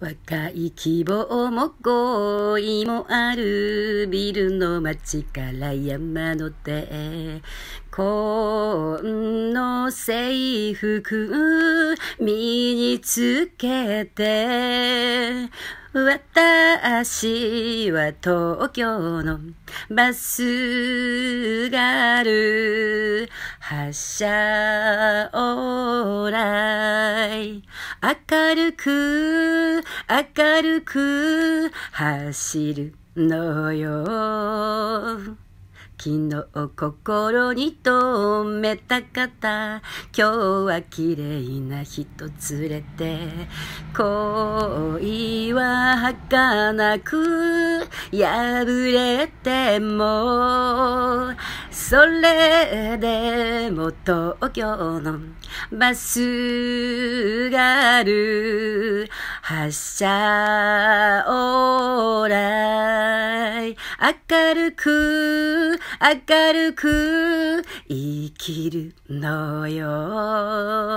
若い希望も恋もあるビルの街から山の手紺の制服身につけて私は東京のバスがある発車オーラ明るく、明るく走るのよ。昨日心に留めた方今日は綺麗な人連れて恋は儚く破れてもそれでも東京のバスがある発車オーライ明るく明るく生きるのよ